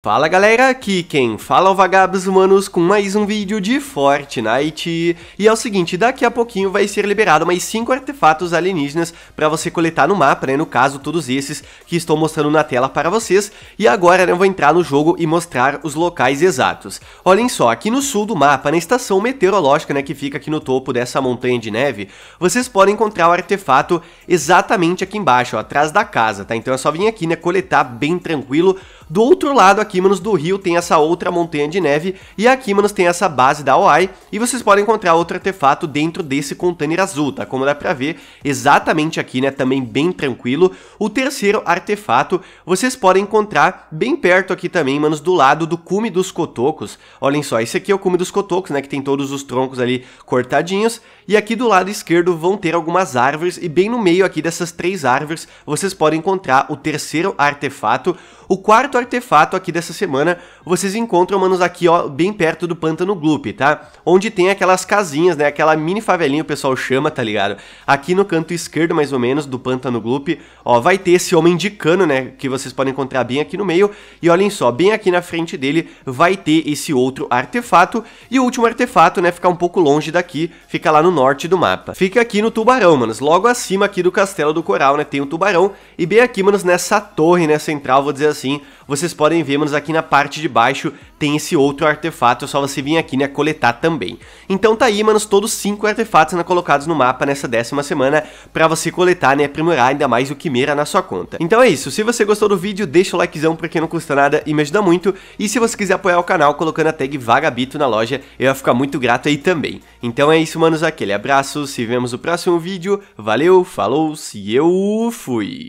Fala galera, aqui quem fala é o Vagabos Humanos com mais um vídeo de Fortnite. E é o seguinte, daqui a pouquinho vai ser liberado mais 5 artefatos alienígenas para você coletar no mapa, né? No caso, todos esses que estou mostrando na tela para vocês. E agora né, eu vou entrar no jogo e mostrar os locais exatos. Olhem só, aqui no sul do mapa, na estação meteorológica, né? Que fica aqui no topo dessa montanha de neve, vocês podem encontrar o artefato exatamente aqui embaixo, ó, atrás da casa, tá? Então é só vir aqui, né? Coletar bem tranquilo. Do outro lado aqui Aquimanos do Rio tem essa outra montanha de neve e Aquimanos tem essa base da OI e vocês podem encontrar outro artefato dentro desse container azul, tá? Como dá pra ver exatamente aqui, né? Também bem tranquilo. O terceiro artefato vocês podem encontrar bem perto aqui também, manos, do lado do cume dos cotocos. Olhem só, esse aqui é o cume dos cotocos, né? Que tem todos os troncos ali cortadinhos. E aqui do lado esquerdo vão ter algumas árvores e bem no meio aqui dessas três árvores vocês podem encontrar o terceiro artefato. O quarto artefato aqui dessa semana, vocês encontram, manos, aqui, ó, bem perto do Pântano Gloop, tá? Onde tem aquelas casinhas, né? Aquela mini favelinha o pessoal chama, tá ligado? Aqui no canto esquerdo, mais ou menos, do Pântano Gloop, ó, vai ter esse homem de cano, né? Que vocês podem encontrar bem aqui no meio. E olhem só, bem aqui na frente dele vai ter esse outro artefato. E o último artefato, né? Fica um pouco longe daqui, fica lá no norte do mapa. Fica aqui no Tubarão, manos. Logo acima aqui do Castelo do Coral, né? Tem o um Tubarão. E bem aqui, manos, nessa torre, né? Central, vou dizer assim, vocês podem ver, manos, aqui na parte de baixo tem esse outro artefato, é só você vir aqui, né, coletar também. Então tá aí, manos, todos cinco artefatos né, colocados no mapa nessa décima semana pra você coletar, né, aprimorar ainda mais o Quimera na sua conta. Então é isso, se você gostou do vídeo, deixa o likezão porque não custa nada e me ajuda muito, e se você quiser apoiar o canal colocando a tag Vagabito na loja, eu ia ficar muito grato aí também. Então é isso, manos, aquele abraço, se vemos no próximo vídeo, valeu, falou, se eu fui!